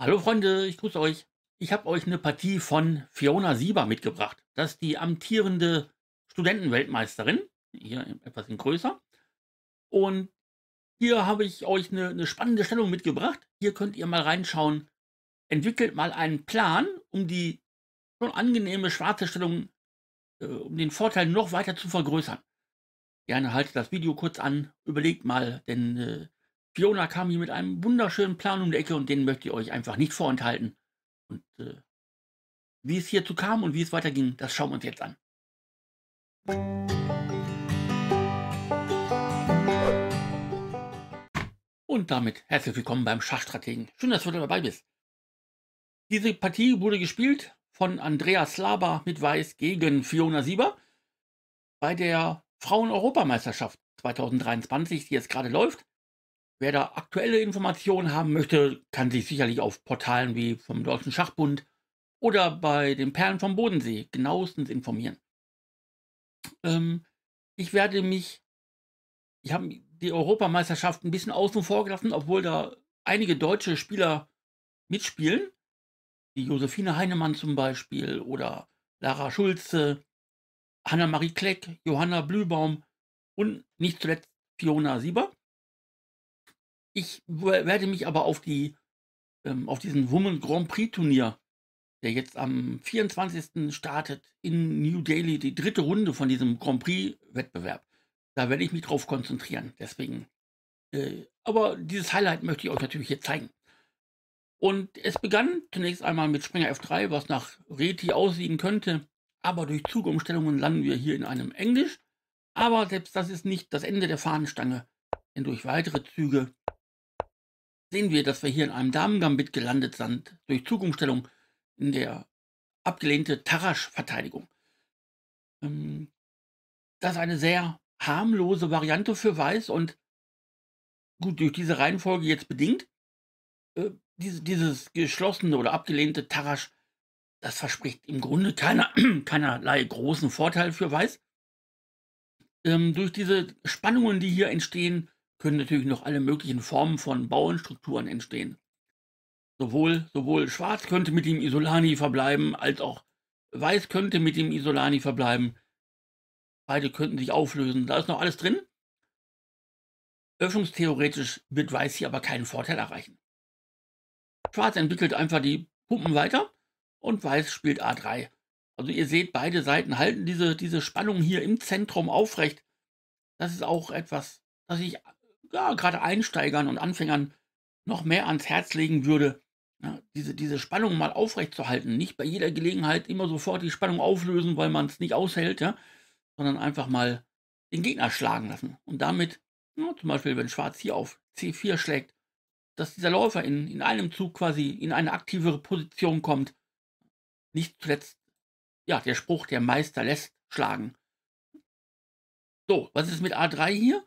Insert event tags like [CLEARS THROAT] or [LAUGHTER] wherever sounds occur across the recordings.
Hallo Freunde, ich grüße euch. Ich habe euch eine Partie von Fiona Sieber mitgebracht. Das ist die amtierende Studentenweltmeisterin, hier etwas in größer. Und hier habe ich euch eine, eine, spannende Stellung mitgebracht. Hier könnt ihr mal reinschauen. Entwickelt mal einen Plan, um die schon angenehme schwarze Stellung, äh, um den Vorteil noch weiter zu vergrößern. Gerne haltet das Video kurz an, überlegt mal, denn äh, Fiona kam hier mit einem wunderschönen Plan um die Ecke und den möchte ich euch einfach nicht vorenthalten. Und äh, wie es hierzu kam und wie es weiterging, das schauen wir uns jetzt an. Und damit herzlich willkommen beim Schachstrategen. Schön, dass du dabei bist. Diese Partie wurde gespielt von Andreas Laber mit Weiß gegen Fiona Sieber bei der Frauen-Europameisterschaft 2023, die jetzt gerade läuft. Wer da aktuelle Informationen haben möchte, kann sich sicherlich auf Portalen wie vom Deutschen Schachbund oder bei den Perlen vom Bodensee genauestens informieren. Ähm, ich werde mich, ich habe die Europameisterschaft ein bisschen außen vor gelassen, obwohl da einige deutsche Spieler mitspielen. wie Josephine Heinemann zum Beispiel oder Lara Schulze, Hanna-Marie Kleck, Johanna Blühbaum und nicht zuletzt Fiona Sieber. Ich werde mich aber auf, die, ähm, auf diesen Women Grand Prix Turnier, der jetzt am 24. startet in New Delhi, die dritte Runde von diesem Grand Prix Wettbewerb. Da werde ich mich drauf konzentrieren. Deswegen. Äh, aber dieses Highlight möchte ich euch natürlich hier zeigen. Und es begann zunächst einmal mit Springer F3, was nach Reti aussehen könnte. Aber durch Zugumstellungen landen wir hier in einem Englisch. Aber selbst das ist nicht das Ende der Fahnenstange, denn durch weitere Züge sehen wir, dass wir hier in einem Damengambit gelandet sind durch Zugumstellung in der abgelehnte Tarasch-Verteidigung. Ähm, das ist eine sehr harmlose Variante für Weiß und gut, durch diese Reihenfolge jetzt bedingt, äh, diese, dieses geschlossene oder abgelehnte Tarasch, das verspricht im Grunde keiner, [CLEARS THROAT] keinerlei großen Vorteil für Weiß. Ähm, durch diese Spannungen, die hier entstehen, können natürlich noch alle möglichen Formen von Bauernstrukturen entstehen. Sowohl, sowohl Schwarz könnte mit dem Isolani verbleiben, als auch Weiß könnte mit dem Isolani verbleiben. Beide könnten sich auflösen. Da ist noch alles drin. Öffnungstheoretisch wird Weiß hier aber keinen Vorteil erreichen. Schwarz entwickelt einfach die Pumpen weiter und Weiß spielt A3. Also ihr seht, beide Seiten halten diese, diese Spannung hier im Zentrum aufrecht. Das ist auch etwas, das ich ja, gerade Einsteigern und Anfängern noch mehr ans Herz legen würde, ja, diese, diese Spannung mal aufrechtzuerhalten. Nicht bei jeder Gelegenheit immer sofort die Spannung auflösen, weil man es nicht aushält, ja, sondern einfach mal den Gegner schlagen lassen. Und damit, ja, zum Beispiel, wenn Schwarz hier auf C4 schlägt, dass dieser Läufer in, in einem Zug quasi in eine aktivere Position kommt. Nicht zuletzt, ja, der Spruch, der Meister lässt schlagen. So, was ist mit A3 hier?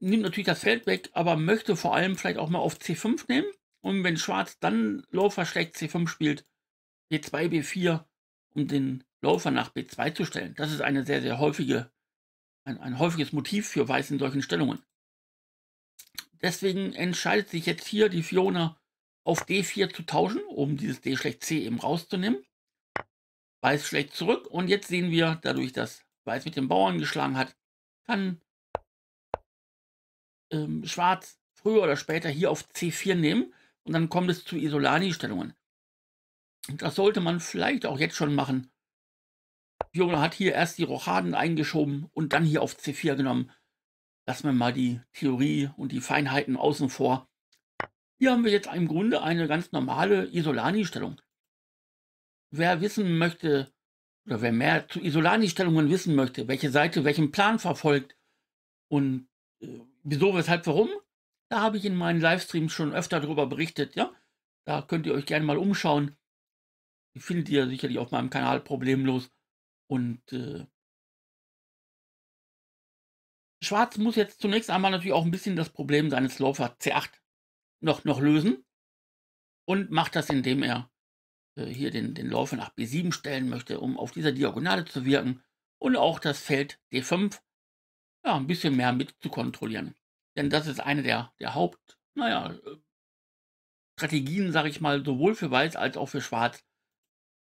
nimmt natürlich das Feld weg, aber möchte vor allem vielleicht auch mal auf C5 nehmen. Und wenn Schwarz dann Läufer schlecht C5 spielt, B2, B4, um den Läufer nach B2 zu stellen. Das ist eine sehr, sehr häufige, ein, ein häufiges Motiv für Weiß in solchen Stellungen. Deswegen entscheidet sich jetzt hier die Fiona auf D4 zu tauschen, um dieses D schlecht C eben rauszunehmen. Weiß schlecht zurück und jetzt sehen wir, dadurch, dass Weiß mit dem Bauern geschlagen hat, kann ähm, Schwarz früher oder später hier auf C4 nehmen und dann kommt es zu Isolani-Stellungen. Das sollte man vielleicht auch jetzt schon machen. Viola hat hier erst die Rochaden eingeschoben und dann hier auf C4 genommen. Lassen wir mal die Theorie und die Feinheiten außen vor. Hier haben wir jetzt im Grunde eine ganz normale Isolani-Stellung. Wer wissen möchte, oder wer mehr zu Isolani-Stellungen wissen möchte, welche Seite welchen Plan verfolgt und wieso, weshalb, warum? Da habe ich in meinen Livestreams schon öfter darüber berichtet, ja. Da könnt ihr euch gerne mal umschauen. Die findet ihr sicherlich auf meinem Kanal problemlos. Und äh, Schwarz muss jetzt zunächst einmal natürlich auch ein bisschen das Problem seines Läufer C8 noch, noch lösen. Und macht das, indem er äh, hier den, den Läufer nach B7 stellen möchte, um auf dieser Diagonale zu wirken. Und auch das Feld D5 ja, ein bisschen mehr mitzukontrollieren. Denn das ist eine der, der Haupt, naja, äh, Strategien, sage ich mal, sowohl für Weiß als auch für Schwarz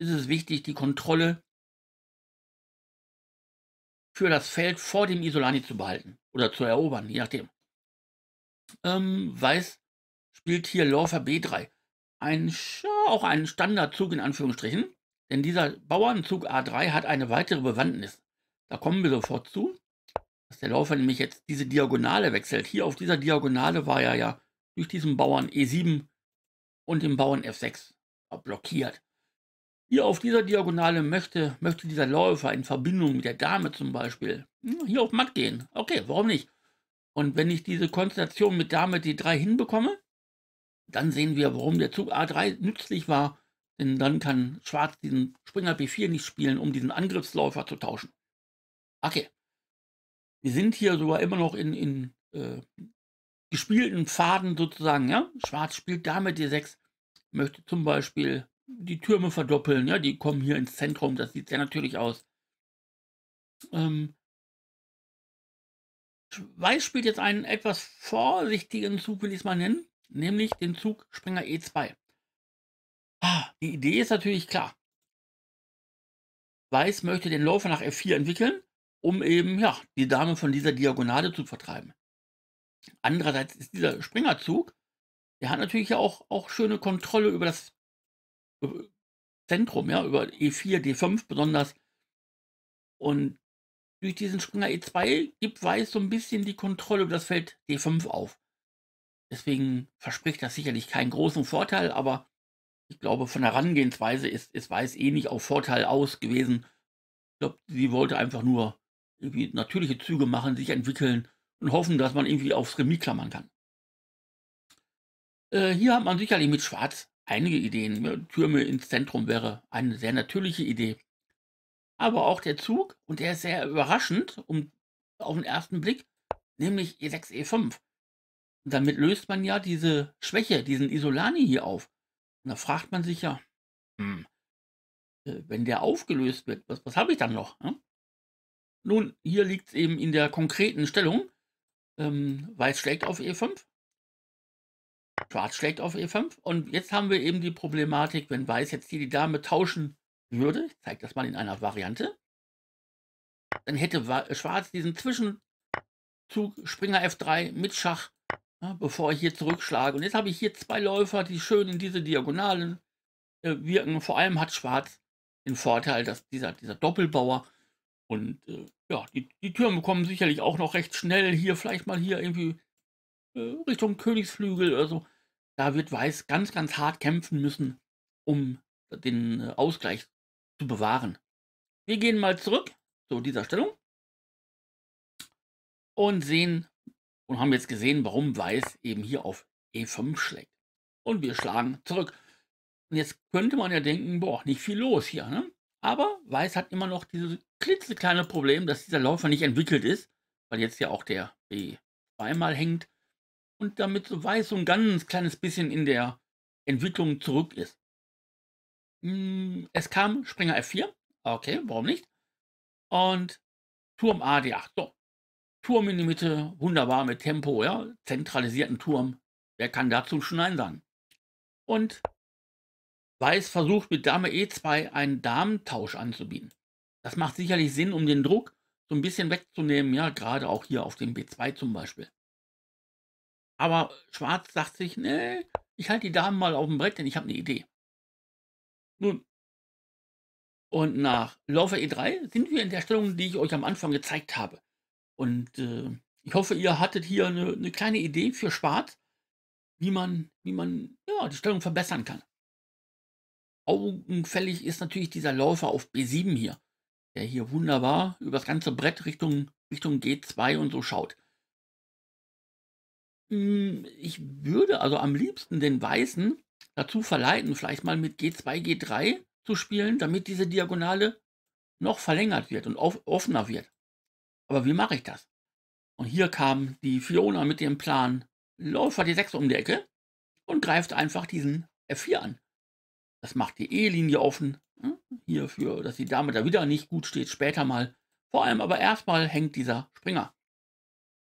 ist es wichtig, die Kontrolle für das Feld vor dem Isolani zu behalten oder zu erobern, je nachdem. Ähm, Weiß spielt hier Läufer B3. Ein, auch ein Standardzug in Anführungsstrichen, denn dieser Bauernzug A3 hat eine weitere Bewandtnis. Da kommen wir sofort zu dass der Läufer nämlich jetzt diese Diagonale wechselt. Hier auf dieser Diagonale war er ja durch diesen Bauern E7 und den Bauern F6 blockiert. Hier auf dieser Diagonale möchte, möchte dieser Läufer in Verbindung mit der Dame zum Beispiel hm, hier auf Matt gehen. Okay, warum nicht? Und wenn ich diese Konstellation mit Dame D3 hinbekomme, dann sehen wir, warum der Zug A3 nützlich war. Denn dann kann Schwarz diesen Springer B4 nicht spielen, um diesen Angriffsläufer zu tauschen. Okay wir sind hier sogar immer noch in, in äh, gespielten Pfaden sozusagen, ja. Schwarz spielt damit die 6, möchte zum Beispiel die Türme verdoppeln, ja, die kommen hier ins Zentrum, das sieht sehr natürlich aus. Ähm, Weiß spielt jetzt einen etwas vorsichtigen Zug, will ich es mal nennen, nämlich den Zug Springer E2. Ah, die Idee ist natürlich klar. Weiß möchte den Läufer nach F4 entwickeln, um eben ja, die Dame von dieser Diagonale zu vertreiben. Andererseits ist dieser Springerzug, der hat natürlich auch, auch schöne Kontrolle über das äh, Zentrum, ja, über E4, D5 besonders. Und durch diesen Springer E2 gibt Weiß so ein bisschen die Kontrolle über das Feld D5 auf. Deswegen verspricht das sicherlich keinen großen Vorteil, aber ich glaube, von der Herangehensweise ist, ist Weiß eh nicht auf Vorteil aus gewesen. Ich glaube, sie wollte einfach nur irgendwie natürliche Züge machen, sich entwickeln und hoffen, dass man irgendwie aufs Remis klammern kann. Äh, hier hat man sicherlich mit Schwarz einige Ideen. Türme ins Zentrum wäre eine sehr natürliche Idee. Aber auch der Zug, und der ist sehr überraschend um, auf den ersten Blick, nämlich E6, E5. Und damit löst man ja diese Schwäche, diesen Isolani hier auf. Und da fragt man sich ja, hm, äh, wenn der aufgelöst wird, was, was habe ich dann noch? Hm? Nun, hier liegt es eben in der konkreten Stellung. Ähm, Weiß schlägt auf E5, Schwarz schlägt auf E5. Und jetzt haben wir eben die Problematik, wenn Weiß jetzt hier die Dame tauschen würde, ich zeige das mal in einer Variante, dann hätte äh, Schwarz diesen Zwischenzug Springer F3 mit Schach, ja, bevor ich hier zurückschlage. Und jetzt habe ich hier zwei Läufer, die schön in diese Diagonalen äh, wirken. Vor allem hat Schwarz den Vorteil, dass dieser, dieser Doppelbauer und äh, ja, die, die, Türme kommen sicherlich auch noch recht schnell. Hier vielleicht mal hier irgendwie äh, Richtung Königsflügel oder so. Da wird Weiß ganz, ganz hart kämpfen müssen, um den äh, Ausgleich zu bewahren. Wir gehen mal zurück zu dieser Stellung und sehen und haben jetzt gesehen, warum Weiß eben hier auf E5 schlägt. Und wir schlagen zurück. Und jetzt könnte man ja denken, boah, nicht viel los hier. Ne? Aber Weiß hat immer noch dieses klitzekleine Problem, dass dieser Läufer nicht entwickelt ist, weil jetzt ja auch der B zweimal hängt und damit so Weiß so ein ganz kleines bisschen in der Entwicklung zurück ist. Hm, es kam Springer F4, okay, warum nicht? Und Turm ad 8 so. Turm in die Mitte, wunderbar mit Tempo, ja, zentralisierten Turm. Wer kann dazu schon Nein sagen? Und Weiß versucht mit Dame E2 einen Damentausch anzubieten. Das macht sicherlich Sinn, um den Druck so ein bisschen wegzunehmen, ja, gerade auch hier auf dem B2 zum Beispiel. Aber Schwarz sagt sich, nee, ich halte die Damen mal auf dem Brett, denn ich habe eine Idee. Nun, und nach Läufer E3 sind wir in der Stellung, die ich euch am Anfang gezeigt habe. Und äh, ich hoffe, ihr hattet hier eine, eine kleine Idee für Schwarz, wie man, wie man ja, die Stellung verbessern kann augenfällig ist natürlich dieser Läufer auf B7 hier, der hier wunderbar über das ganze Brett Richtung, Richtung G2 und so schaut. Hm, ich würde also am liebsten den Weißen dazu verleiten, vielleicht mal mit G2, G3 zu spielen, damit diese Diagonale noch verlängert wird und offener wird. Aber wie mache ich das? Und hier kam die Fiona mit dem Plan Läufer D6 um die Ecke und greift einfach diesen F4 an. Das macht die E-Linie offen. Ne, hierfür, dass die Dame da wieder nicht gut steht, später mal. Vor allem aber erstmal hängt dieser Springer.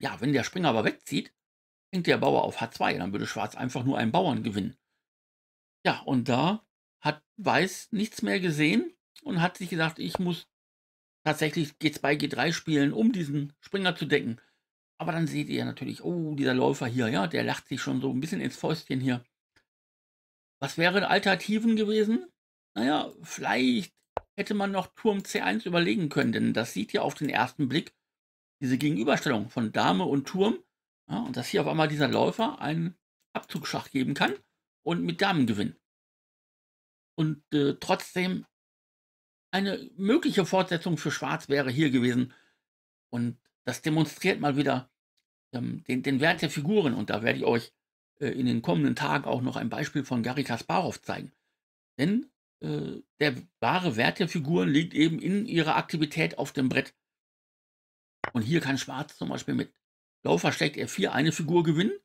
Ja, wenn der Springer aber wegzieht, hängt der Bauer auf H2. Dann würde Schwarz einfach nur einen Bauern gewinnen. Ja, und da hat Weiß nichts mehr gesehen und hat sich gesagt, ich muss tatsächlich G2, G3 spielen, um diesen Springer zu decken. Aber dann seht ihr natürlich, oh, dieser Läufer hier, ja, der lacht sich schon so ein bisschen ins Fäustchen hier. Was wären Alternativen gewesen? Naja, vielleicht hätte man noch Turm C1 überlegen können, denn das sieht ja auf den ersten Blick diese Gegenüberstellung von Dame und Turm. Ja, und dass hier auf einmal dieser Läufer einen Abzugsschach geben kann und mit Damen gewinnt. Und äh, trotzdem eine mögliche Fortsetzung für Schwarz wäre hier gewesen. Und das demonstriert mal wieder ähm, den, den Wert der Figuren. Und da werde ich euch äh, in den kommenden Tagen auch noch ein Beispiel von Gary Kasparov zeigen. Denn äh, der wahre Wert der Figuren liegt eben in ihrer Aktivität auf dem Brett. Und hier kann Schwarz zum Beispiel mit Laufer steckt R4 eine Figur gewinnen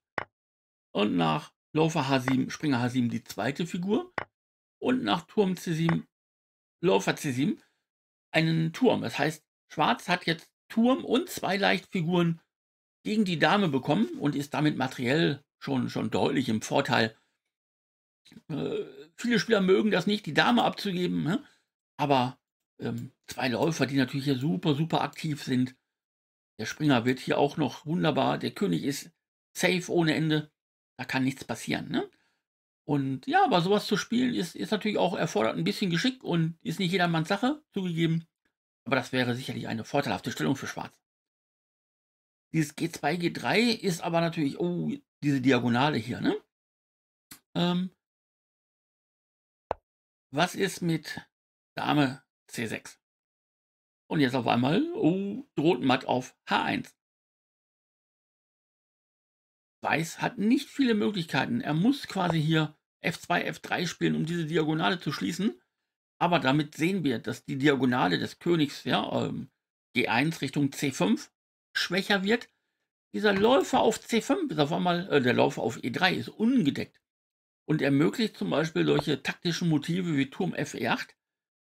und nach Laufer H7, Springer H7 die zweite Figur und nach Turm C7, Laufer C7 einen Turm. Das heißt, Schwarz hat jetzt Turm und zwei Leichtfiguren gegen die Dame bekommen und ist damit materiell schon, schon deutlich im Vorteil. Äh, viele Spieler mögen das nicht, die Dame abzugeben, ne? aber ähm, zwei Läufer, die natürlich hier super, super aktiv sind. Der Springer wird hier auch noch wunderbar. Der König ist safe ohne Ende. Da kann nichts passieren. Ne? Und ja, aber sowas zu spielen ist, ist natürlich auch erfordert ein bisschen Geschick und ist nicht jedermanns Sache, zugegeben. Aber das wäre sicherlich eine vorteilhafte Stellung für Schwarz. Dieses G2, G3 ist aber natürlich, oh, diese Diagonale hier, ne? Ähm, was ist mit Dame C6? Und jetzt auf einmal, oh, droht Matt auf H1. Weiß hat nicht viele Möglichkeiten. Er muss quasi hier F2, F3 spielen, um diese Diagonale zu schließen. Aber damit sehen wir, dass die Diagonale des Königs, ja, ähm, G1 Richtung C5 schwächer wird dieser Läufer auf C5 ist auf einmal, äh, der Läufer auf E3 ist ungedeckt und ermöglicht zum Beispiel solche taktischen Motive wie Turm Fe8,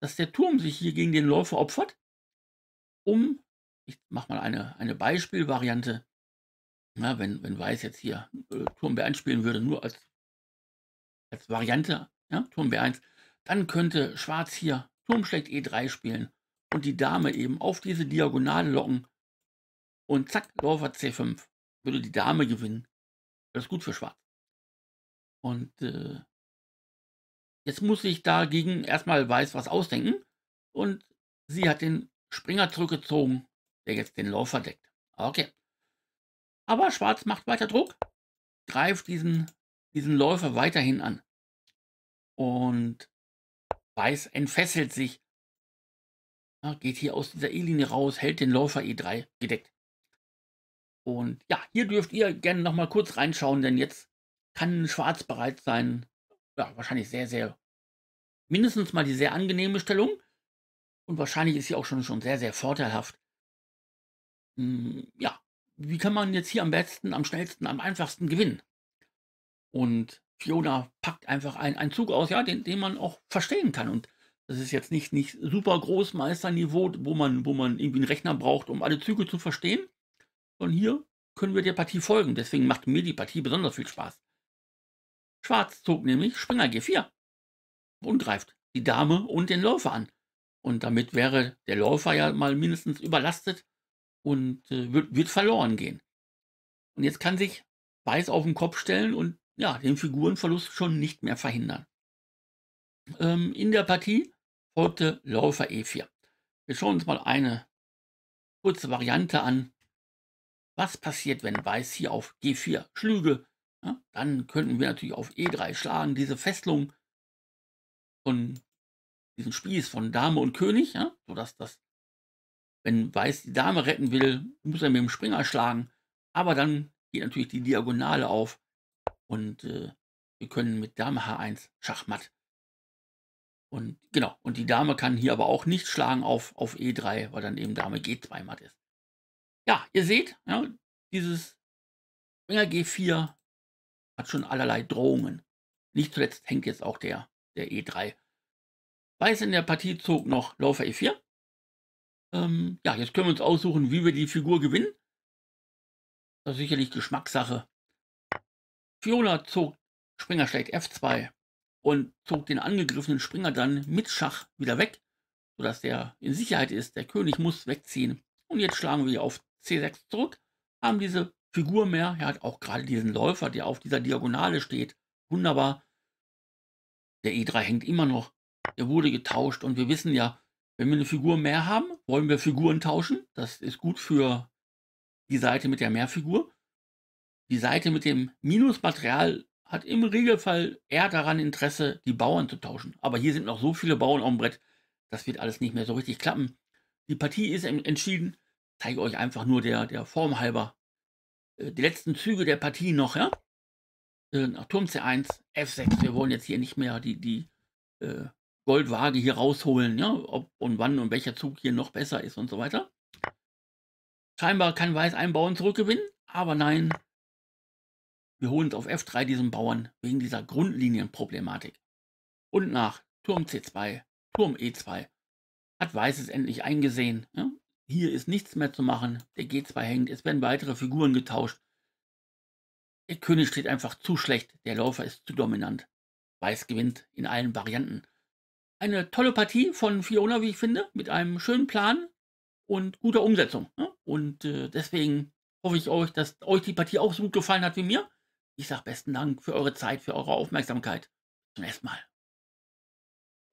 dass der Turm sich hier gegen den Läufer opfert, um, ich mache mal eine, eine Beispielvariante, na, wenn, wenn Weiß jetzt hier äh, Turm B1 spielen würde, nur als, als Variante, ja, Turm B1, dann könnte Schwarz hier Turm schlägt E3 spielen und die Dame eben auf diese Diagonale locken und zack, Läufer C5. Würde die Dame gewinnen. Das ist gut für Schwarz. Und äh, jetzt muss ich dagegen erstmal weiß was ausdenken. Und sie hat den Springer zurückgezogen, der jetzt den Läufer deckt. Okay. Aber Schwarz macht weiter Druck, greift diesen, diesen Läufer weiterhin an. Und Weiß entfesselt sich, geht hier aus dieser E-Linie raus, hält den Läufer E3 gedeckt. Und ja, hier dürft ihr gerne nochmal kurz reinschauen, denn jetzt kann Schwarz bereit sein. Ja, wahrscheinlich sehr, sehr, mindestens mal die sehr angenehme Stellung. Und wahrscheinlich ist sie auch schon, schon sehr, sehr vorteilhaft. Hm, ja, wie kann man jetzt hier am besten, am schnellsten, am einfachsten gewinnen? Und Fiona packt einfach einen, einen Zug aus, ja, den, den man auch verstehen kann. Und das ist jetzt nicht, nicht super Großmeisterniveau, wo man, wo man irgendwie einen Rechner braucht, um alle Züge zu verstehen. Von hier können wir der Partie folgen, deswegen macht mir die Partie besonders viel Spaß. Schwarz zog nämlich Springer G4 und greift die Dame und den Läufer an. Und damit wäre der Läufer ja mal mindestens überlastet und äh, wird, wird, verloren gehen. Und jetzt kann sich Weiß auf den Kopf stellen und ja, den Figurenverlust schon nicht mehr verhindern. Ähm, in der Partie folgte Läufer E4. Wir schauen uns mal eine kurze Variante an, was passiert, wenn Weiß hier auf G4 schlüge? Ja, dann könnten wir natürlich auf E3 schlagen. Diese Fesselung von diesem Spieß von Dame und König, ja, sodass das, wenn Weiß die Dame retten will, muss er mit dem Springer schlagen. Aber dann geht natürlich die Diagonale auf und äh, wir können mit Dame H1 Schachmatt. Und genau, und die Dame kann hier aber auch nicht schlagen auf, auf E3, weil dann eben Dame G2 matt ist ja, ihr seht, ja, ne, dieses Springer G4 hat schon allerlei Drohungen. Nicht zuletzt hängt jetzt auch der, der E3. Weiß in der Partie zog noch Läufer E4. Ähm, ja, jetzt können wir uns aussuchen, wie wir die Figur gewinnen. Das ist sicherlich Geschmackssache. Fiona zog Springer schlägt F2 und zog den angegriffenen Springer dann mit Schach wieder weg, sodass der in Sicherheit ist. Der König muss wegziehen. Und jetzt schlagen wir auf C6 zurück, haben diese Figur mehr. Er hat auch gerade diesen Läufer, der auf dieser Diagonale steht. Wunderbar. Der E3 hängt immer noch. Er wurde getauscht und wir wissen ja, wenn wir eine Figur mehr haben, wollen wir Figuren tauschen. Das ist gut für die Seite mit der Mehrfigur. Die Seite mit dem Minusmaterial hat im Regelfall eher daran Interesse, die Bauern zu tauschen. Aber hier sind noch so viele Bauern am Brett, das wird alles nicht mehr so richtig klappen. Die Partie ist entschieden zeige euch einfach nur der, der Form halber äh, die letzten Züge der Partie noch, ja? Äh, nach Turm C1, F6. Wir wollen jetzt hier nicht mehr die, die äh, Goldwaage hier rausholen, ja? Ob und wann und welcher Zug hier noch besser ist und so weiter. Scheinbar kann Weiß einen Bauern zurückgewinnen, aber nein. Wir holen es auf F3 diesen Bauern wegen dieser Grundlinienproblematik. Und nach Turm C2, Turm E2 hat Weiß es endlich eingesehen. Ja? Hier ist nichts mehr zu machen. Der G2 hängt. Es werden weitere Figuren getauscht. Der König steht einfach zu schlecht. Der Läufer ist zu dominant. Weiß gewinnt in allen Varianten. Eine tolle Partie von Fiona, wie ich finde, mit einem schönen Plan und guter Umsetzung. Ne? Und äh, deswegen hoffe ich euch, dass euch die Partie auch so gut gefallen hat wie mir. Ich sage besten Dank für eure Zeit, für eure Aufmerksamkeit. Zum nächsten Mal.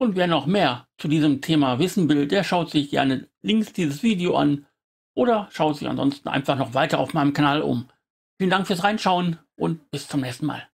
Und wer noch mehr zu diesem Thema wissen will, der schaut sich gerne links dieses Video an oder schaut sich ansonsten einfach noch weiter auf meinem Kanal um. Vielen Dank fürs Reinschauen und bis zum nächsten Mal.